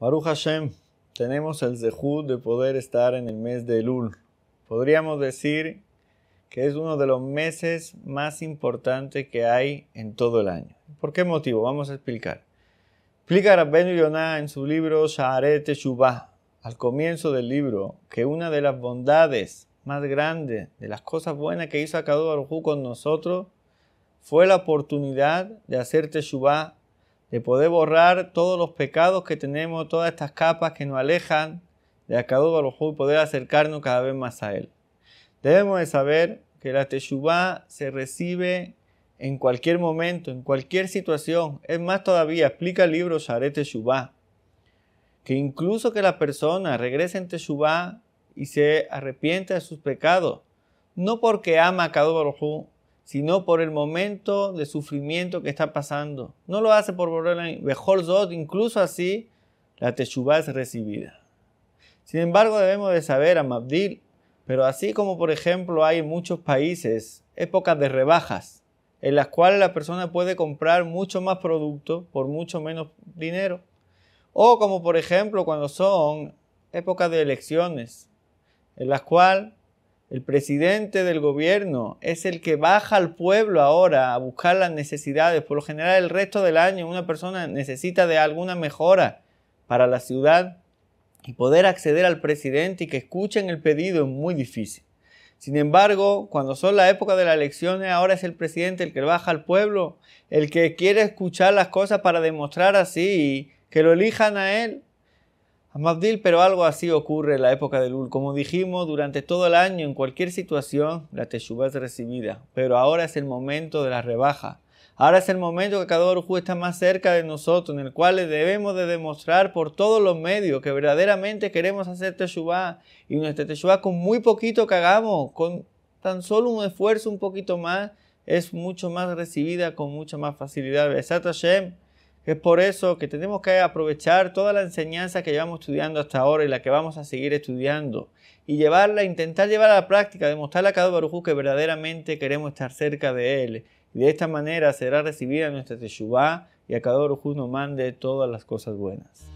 Baruch Hashem, tenemos el zehud de poder estar en el mes de Elul. Podríamos decir que es uno de los meses más importantes que hay en todo el año. ¿Por qué motivo? Vamos a explicar. Explica Rabbeinu Yonah en su libro Shaaret Teshuvah, al comienzo del libro, que una de las bondades más grandes, de las cosas buenas que hizo Kadu Baruj con nosotros, fue la oportunidad de hacer Teshuvah de poder borrar todos los pecados que tenemos, todas estas capas que nos alejan de Akadu Baruj y poder acercarnos cada vez más a Él. Debemos de saber que la Teshuvah se recibe en cualquier momento, en cualquier situación. Es más todavía, explica el libro Share Teshuvah, que incluso que la persona regrese en Teshuvah y se arrepiente de sus pecados, no porque ama a Kadosh sino por el momento de sufrimiento que está pasando. No lo hace por a Mejor Zod, incluso así, la Teshuvah es recibida. Sin embargo, debemos de saber, a Mabdil, pero así como por ejemplo hay en muchos países épocas de rebajas, en las cuales la persona puede comprar mucho más producto por mucho menos dinero. O como por ejemplo cuando son épocas de elecciones, en las cuales el presidente del gobierno es el que baja al pueblo ahora a buscar las necesidades. Por lo general, el resto del año una persona necesita de alguna mejora para la ciudad y poder acceder al presidente y que escuchen el pedido es muy difícil. Sin embargo, cuando son la época de las elecciones, ahora es el presidente el que baja al pueblo, el que quiere escuchar las cosas para demostrar así que lo elijan a él. Mabdil, pero algo así ocurre en la época de Lul. Como dijimos, durante todo el año, en cualquier situación, la Teshuvah es recibida. Pero ahora es el momento de la rebaja. Ahora es el momento que cada orujú está más cerca de nosotros, en el cual debemos de demostrar por todos los medios que verdaderamente queremos hacer Teshuvah. Y nuestra Teshuvah, con muy poquito que hagamos, con tan solo un esfuerzo un poquito más, es mucho más recibida con mucha más facilidad. Besat Hashem. Es por eso que tenemos que aprovechar toda la enseñanza que llevamos estudiando hasta ahora y la que vamos a seguir estudiando y llevarla, intentar llevarla a la práctica, demostrarle a cada Barujú que verdaderamente queremos estar cerca de Él. Y de esta manera será recibida nuestra Teshuvah y a cada Barujú nos mande todas las cosas buenas.